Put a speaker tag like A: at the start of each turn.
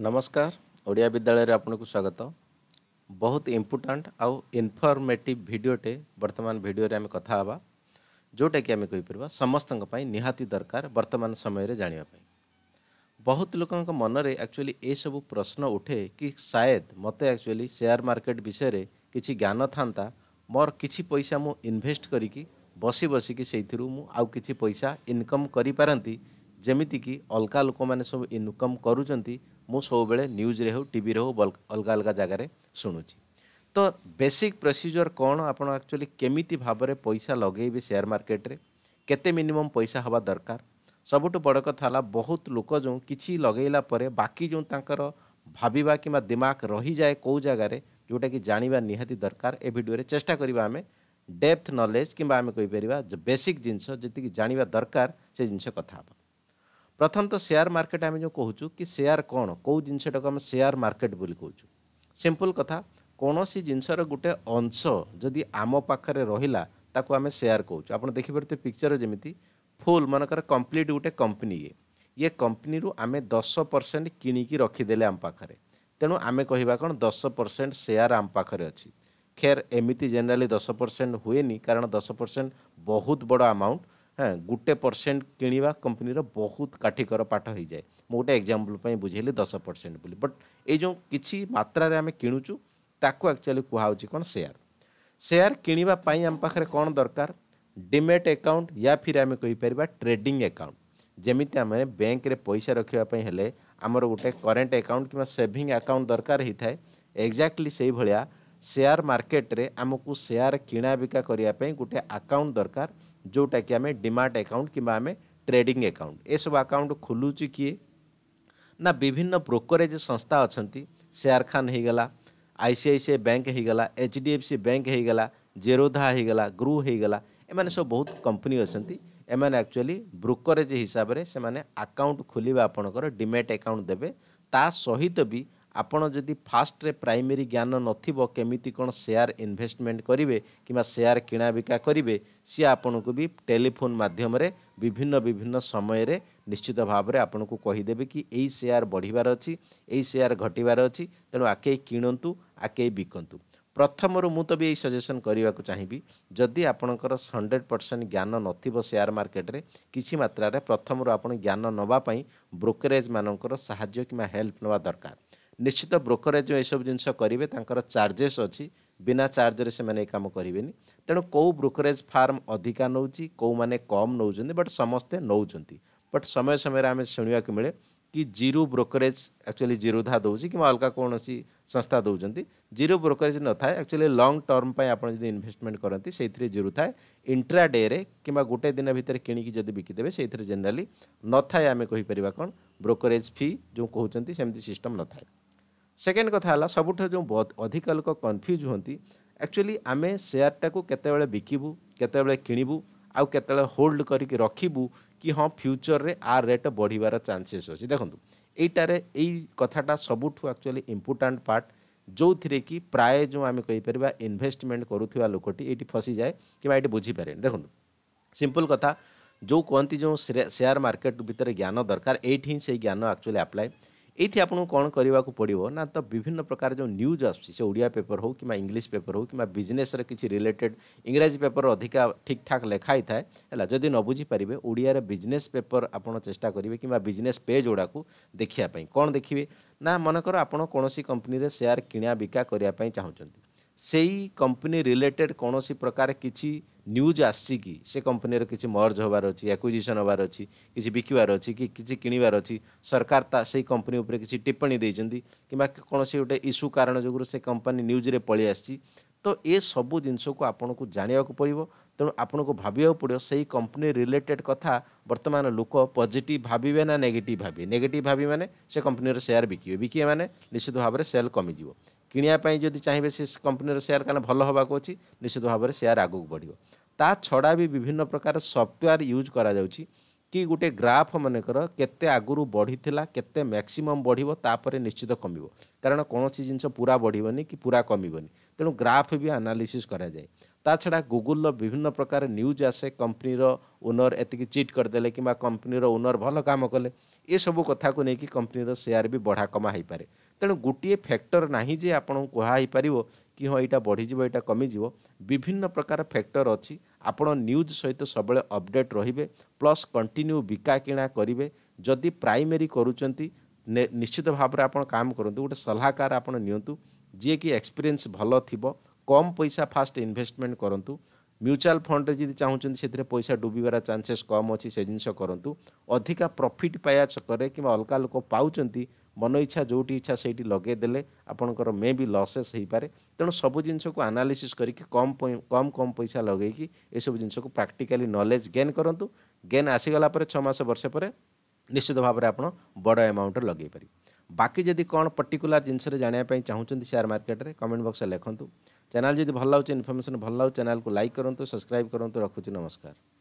A: नमस्कार ओडिया विद्यालय को स्वागत बहुत इम्पोर्टाट आउ इनफर्मेटिव भिडटे बर्तमान भिडे आम कथा जोटा कि आम कहीपर समस्त निहाती दरकार बर्तमान समय जानापी बहुत लोकों मनरे एक्चुअली ये सब प्रश्न उठे कि सायद मत एक्चुअली सेयार मार्केट विषय किसी ज्ञान था मोर कि पैसा मुझे इनभेस्ट करी बसि बसिकी आउ कि पैसा इनकम करमती कि अलका लोक मैंने सब इनकम करुँच मुझे न्यूज्रे हो टी रे अलग अलग जगार शुणुच तो बेसिक प्रोसीजर कौन आप एक्चुअली केमी भाव में पैसा लगे सेयार मार्केट केते मिनिमम पैसा हवा दरकार सब बड़ कथा बहुत लोक जो कि लगेला बाकी जो भाविबा कि दिमाग रही जाए कौ जगार जोटा कि जानवा निहाती दरकार ए भिडे चेषा करवा आम डेप्थ नलेज कि आम कहीपर बेसिक जिनस जी जानवा दरकार से जिनस कथा ପ୍ରଥମତଃ ସେୟାର ମାର୍କେଟ ଆମେ ଯେଉଁ କହୁଛୁ କି ସେୟାର କ'ଣ କେଉଁ ଜିନିଷଟାକୁ ଆମେ ସେୟାର ମାର୍କେଟ ବୋଲି କହୁଛୁ ସିମ୍ପଲ୍ କଥା କୌଣସି ଜିନିଷର ଗୋଟେ ଅଂଶ ଯଦି ଆମ ପାଖରେ ରହିଲା ତାକୁ ଆମେ ସେୟାର କହୁଛୁ ଆପଣ ଦେଖିପାରୁଥିବେ ପିକ୍ଚର ଯେମିତି ଫୁଲ୍ ମନେକର କମ୍ପ୍ଲିଟ୍ ଗୋଟେ କମ୍ପାନୀ ଇଏ ଇଏ କମ୍ପାନୀରୁ ଆମେ ଦଶ ପରସେଣ୍ଟ କିଣିକି ରଖିଦେଲେ ଆମ ପାଖରେ ତେଣୁ ଆମେ କହିବା କ'ଣ ଦଶ ପରସେଣ୍ଟ ସେୟାର ଆମ ପାଖରେ ଅଛି ଖେର ଏମିତି ଜେନେରାଲି ଦଶ ପରସେଣ୍ଟ ହୁଏନି କାରଣ ଦଶ ପରସେଣ୍ଟ ବହୁତ ବଡ଼ ଆମାଉଣ୍ଟ হ্যাঁ গোটে পরসেন্ট কিণবা কম্পানির বহুত কাঠিকর পাঠ হয়ে যায় মু গোটে এক্সাম্পল বুঝাইলি দশ পরসেন্ট বলে বট এই যে কিছু মাত্রার আমি কিণুছু তাকে আকচুয়ালি কুহাচ্ছে কোণ সেয়ার সেয়ার কিণবা আম পাখে কোণ দরকার ডিমেট একাউন্ট ইয়া ফির আমি কইপার ট্রেডিং একাউন্ট যেমি আমি ব্যাঙ্করে পয়সা রক্ষা হলে আমার গোটে করেন্ট একাউন্ট কিংবা সেভিং একাউন্ট দরকার হয়ে থাকে এক্জাক্টলি সেইভাবে ସେୟାର ମାର୍କେଟରେ ଆମକୁ ସେୟାର କିଣାବିକା କରିବା ପାଇଁ ଗୋଟେ ଆକାଉଣ୍ଟ ଦରକାର ଯେଉଁଟାକି ଆମେ ଡିମାଟ୍ ଆକାଉଣ୍ଟ କିମ୍ବା ଆମେ ଟ୍ରେଡିଂ ଆକାଉଣ୍ଟ ଏସବୁ ଆକାଉଣ୍ଟ ଖୋଲୁଛି କିଏ ନା ବିଭିନ୍ନ ବ୍ରୋକରେଜ୍ ସଂସ୍ଥା ଅଛନ୍ତି ସେୟାର ଖାନ ହେଇଗଲା I C I C I bank ହେଇଗଲା H D F C bank ହେଇଗଲା ଜେରୋଧା ହେଇଗଲା ଗ୍ରୁ ହେଇଗଲା ଏମାନେ ସବୁ ବହୁତ କମ୍ପାନୀ ଅଛନ୍ତି ଏମାନେ ଆକ୍ଚୁଆଲି ବ୍ରୋକରେଜ୍ ହିସାବରେ ସେମାନେ ଆକାଉଣ୍ଟ ଖୋଲିବା ଆପଣଙ୍କର ଡିମେଟ୍ ଆକାଉଣ୍ଟ ଦେବେ ତା ସହିତ ବି ଆପଣ ଯଦି ଫାଷ୍ଟରେ ପ୍ରାଇମେରୀ ଜ୍ଞାନ ନଥିବ କେମିତି କ'ଣ ସେୟାର ଇନଭେଷ୍ଟମେଣ୍ଟ କରିବେ କିମ୍ବା ସେୟାର କିଣାବିକା କରିବେ ସିଏ ଆପଣଙ୍କୁ ବି ଟେଲିଫୋନ୍ ମାଧ୍ୟମରେ ବିଭିନ୍ନ ବିଭିନ୍ନ ସମୟରେ ନିଶ୍ଚିତ ଭାବରେ ଆପଣଙ୍କୁ କହିଦେବେ କି ଏଇ ସେୟାର ବଢ଼ିବାର ଅଛି ଏଇ ସେୟାର ଘଟିବାର ଅଛି ତେଣୁ ଆକେଇ କିଣନ୍ତୁ ଆକେଇ ବିକନ୍ତୁ ପ୍ରଥମରୁ ମୁଁ ତ ବି ଏଇ ସଜେସନ୍ କରିବାକୁ ଚାହିଁବି ଯଦି ଆପଣଙ୍କର ହଣ୍ଡ୍ରେଡ଼ ପରସେଣ୍ଟ ଜ୍ଞାନ ନଥିବ ସେୟାର ମାର୍କେଟରେ କିଛି ମାତ୍ରାରେ ପ୍ରଥମରୁ ଆପଣ ଜ୍ଞାନ ନେବା ପାଇଁ ବ୍ରୋକରେଜ୍ ମାନଙ୍କର ସାହାଯ୍ୟ କିମ୍ବା ହେଲ୍ପ ନେବା ଦରକାର ନିଶ୍ଚିତ ବ୍ରୋକରେଜ୍ ଏସବୁ ଜିନିଷ କରିବେ ତାଙ୍କର ଚାର୍ଜେସ୍ ଅଛି ବିନା ଚାର୍ଜରେ ସେମାନେ ଏ କାମ କରିବେନି ତେଣୁ କେଉଁ ବ୍ରୋକରେଜ୍ ଫାର୍ମ ଅଧିକା ନେଉଛି କେଉଁମାନେ କମ୍ ନେଉଛନ୍ତି ବଟ୍ ସମସ୍ତେ ନେଉଛନ୍ତି ବଟ୍ ସମୟ ସମୟରେ ଆମେ ଶୁଣିବାକୁ ମିଳେ କି ଜିରୋ ବ୍ରୋକରେଜ୍ ଆକ୍ଚୁଆଲି ଜିରୋଧା ଦେଉଛି କିମ୍ବା ଅଲଗା କୌଣସି ସଂସ୍ଥା ଦେଉଛନ୍ତି ଜିରୋ ବ୍ରୋକରେଜ୍ ନଥାଏ ଆକ୍ଚୁଆଲି ଲଙ୍ଗ୍ ଟର୍ମ ପାଇଁ ଆପଣ ଯଦି ଇନଭେଷ୍ଟମେଣ୍ଟ କରନ୍ତି ସେଇଥିରେ ଜିରୋ ଥାଏ ଇଣ୍ଟ୍ରା ଡେରେ କିମ୍ବା ଗୋଟେ ଦିନ ଭିତରେ କିଣିକି ଯଦି ବିକିଦେବେ ସେଇଥିରେ ଜେନେରାଲି ନଥାଏ ଆମେ କହିପାରିବା କ'ଣ ବ୍ରୋକରେଜ୍ ଫି ଯେଉଁ କହୁଛନ୍ତି ସେମିତି ସିଷ୍ଟମ୍ ନଥାଏ ସେକେଣ୍ଡ କଥା ହେଲା ସବୁଠାରୁ ଯେଉଁ ଅଧିକ ଲୋକ କନଫ୍ୟୁଜ୍ ହୁଅନ୍ତି ଆକ୍ଚୁଆଲି ଆମେ ସେୟାରଟାକୁ କେତେବେଳେ ବିକିବୁ କେତେବେଳେ କିଣିବୁ ଆଉ କେତେବେଳେ ହୋଲ୍ଡ କରିକି ରଖିବୁ କି ହଁ ଫ୍ୟୁଚରରେ ଆ ରେଟ୍ ବଢ଼ିବାର ଚାନ୍ସେସ୍ ଅଛି ଦେଖନ୍ତୁ ଏଇଟାରେ ଏଇ କଥାଟା ସବୁଠୁ ଆକ୍ଚୁଆଲି ଇମ୍ପୋର୍ଟାଣ୍ଟ ପାର୍ଟ ଯେଉଁଥିରେ କି ପ୍ରାୟ ଯେଉଁ ଆମେ କହିପାରିବା ଇନଭେଷ୍ଟମେଣ୍ଟ କରୁଥିବା ଲୋକଟି ଏଇଠି ଫସିଯାଏ କିମ୍ବା ଏଇଠି ବୁଝିପାରେନି ଦେଖନ୍ତୁ ସିମ୍ପଲ୍ କଥା ଯେଉଁ କୁହନ୍ତି ଯେଉଁ ସେୟାର ମାର୍କେଟ ଭିତରେ ଜ୍ଞାନ ଦରକାର ଏଇଠି ହିଁ ସେଇ ଜ୍ଞାନ ଆକ୍ଚୁଆଲି ଆପ୍ଲାଏ ये आपको कौन करने पड़ो ना तो विभिन्न प्रकार जो न्यूज आसिया पेपर हो कि इंग्लीश पेपर हो कि बिजनेस किसी रिलेटेड इंग्राजी पेपर अधिका ठीक ठाक लेखाई थाए है जदि न बुझीपारे ओडिया बिजनेस पेपर आप चेस्टा करेंगे किजनेस पेज गुड़ाक देखापी कौन देखिए ना मनकर आपड़ कौन कंपनी से सेयार किणा बिका करने चाहते से ही कंपनी रिलेटेड कौन प्रकार कि ନ୍ୟୁଜ୍ ଆସିଛି କି ସେ କମ୍ପାନୀର କିଛି ମର୍ଜ ହେବାର ଅଛି ଆକ୍ୱିଜିସନ୍ ହେବାର ଅଛି କିଛି ବିକିବାର ଅଛି କି କିଛି କିଣିବାର ଅଛି ସରକାର ତା ସେଇ କମ୍ପାନୀ ଉପରେ କିଛି ଟିପ୍ପଣୀ ଦେଇଛନ୍ତି କିମ୍ବା କୌଣସି ଗୋଟେ ଇସ୍ୟୁ କାରଣ ଯୋଗୁଁରୁ ସେ କମ୍ପାନୀ ନ୍ୟୁଜ୍ରେ ପଳେଇ ଆସିଛି ତ ଏସବୁ ଜିନିଷକୁ ଆପଣଙ୍କୁ ଜାଣିବାକୁ ପଡ଼ିବ ତେଣୁ ଆପଣଙ୍କୁ ଭାବିବାକୁ ପଡ଼ିବ ସେଇ କମ୍ପାନୀ ରିଲେଟେଡ଼୍ କଥା ବର୍ତ୍ତମାନ ଲୋକ ପଜିଟିଭ୍ ଭାବିବେ ନା ନେଗେଟିଭ୍ ଭାବିବେ ନେଗେଟିଭ୍ ଭାବିବେ ମାନେ ସେ କମ୍ପାନୀର ସେୟାର ବିକିବେ ବିକିବେ ମାନେ ନିଶ୍ଚିତ ଭାବରେ ସେଲ୍ କମିଯିବ କିଣିବା ପାଇଁ ଯଦି ଚାହିଁବେ ସେ କମ୍ପାନୀର ସେୟାର କାରଣ ଭଲ ହେବାକୁ ଅଛି ନିଶ୍ଚିତ ଭାବରେ ସେୟାର ଆଗକୁ ବଢ଼ିବ ତା ଛଡ଼ା ବି ବିଭିନ୍ନ ପ୍ରକାର ସଫ୍ଟୱେୟାର ୟୁଜ୍ କରାଯାଉଛି କି ଗୋଟେ ଗ୍ରାଫ ମନେକର କେତେ ଆଗରୁ ବଢ଼ିଥିଲା କେତେ ମ୍ୟାକ୍ସିମମ୍ ବଢ଼ିବ ତାପରେ ନିଶ୍ଚିତ କମିବ କାରଣ କୌଣସି ଜିନିଷ ପୁରା ବଢ଼ିବନି କି ପୁରା କମିବନି ତେଣୁ ଗ୍ରାଫ ବି ଆନାଲିସିସ୍ କରାଯାଏ ତା ଛଡ଼ା ଗୁଗୁଲର ବିଭିନ୍ନ ପ୍ରକାର ନ୍ୟୁଜ୍ ଆସେ କମ୍ପାନୀର ଓନର ଏତିକି ଚିଟ୍ କରିଦେଲେ କିମ୍ବା କମ୍ପାନୀର ଓନର ଭଲ କାମ କଲେ ଏସବୁ କଥାକୁ ନେଇକି କମ୍ପାନୀର ସେୟାର ବି ବଢ଼ାକମା ହେଇପାରେ ତେଣୁ ଗୋଟିଏ ଫ୍ୟାକ୍ଟର ନାହିଁ ଯେ ଆପଣଙ୍କୁ କୁହା ହେଇପାରିବ କି ହଁ ଏଇଟା ବଢ଼ିଯିବ ଏଇଟା କମିଯିବ ବିଭିନ୍ନ ପ୍ରକାର ଫ୍ୟାକ୍ଟର ଅଛି ଆପଣ ନ୍ୟୁଜ୍ ସହିତ ସବୁବେଳେ ଅପଡ଼େଟ୍ ରହିବେ ପ୍ଲସ୍ କଣ୍ଟିନ୍ୟୁ ବିକା କିଣା କରିବେ ଯଦି ପ୍ରାଇମେରୀ କରୁଛନ୍ତି ନିଶ୍ଚିତ ଭାବରେ ଆପଣ କାମ କରନ୍ତୁ ଗୋଟେ ସଲାହକାର ଆପଣ ନିଅନ୍ତୁ ଯିଏକି ଏକ୍ସପିରିଏନ୍ସ ଭଲ ଥିବ କମ୍ ପଇସା ଫାଷ୍ଟ ଇନଭେଷ୍ଟମେଣ୍ଟ କରନ୍ତୁ ମ୍ୟୁଚୁଆଲ୍ ଫଣ୍ଡରେ ଯଦି ଚାହୁଁଛନ୍ତି ସେଥିରେ ପଇସା ଡୁବିବାର ଚାନ୍ସେସ୍ କମ୍ ଅଛି ସେ ଜିନିଷ କରନ୍ତୁ ଅଧିକା ପ୍ରଫିଟ୍ ପାଇବା ଚକରେ କିମ୍ବା ଅଲଗା ଲୋକ ପାଉଛନ୍ତି मन इच्छा जो इच्छा से लगेदे आपणकर मे भी लसेस हो पाए तेणु सब जिन आनालीसी कर कम कम कम पैसा लगे किसब जिन प्राक्टिकाली नलेज गेन करूँ गेन आसीगला वर्ष पर निश्चित भाव में आप बड़ एमाउंट लगे पारे बाकी जदि कौन पर्टिकुला जिनस जानापी चाहूँ सेयार मार्केट में कमेंट बक्स लिखुद चैनल जब भल लगे इनफर्मेशन भल लगे चैनल को लाइक करूँ सब्सक्राइब करूँ रखुच नमस्कार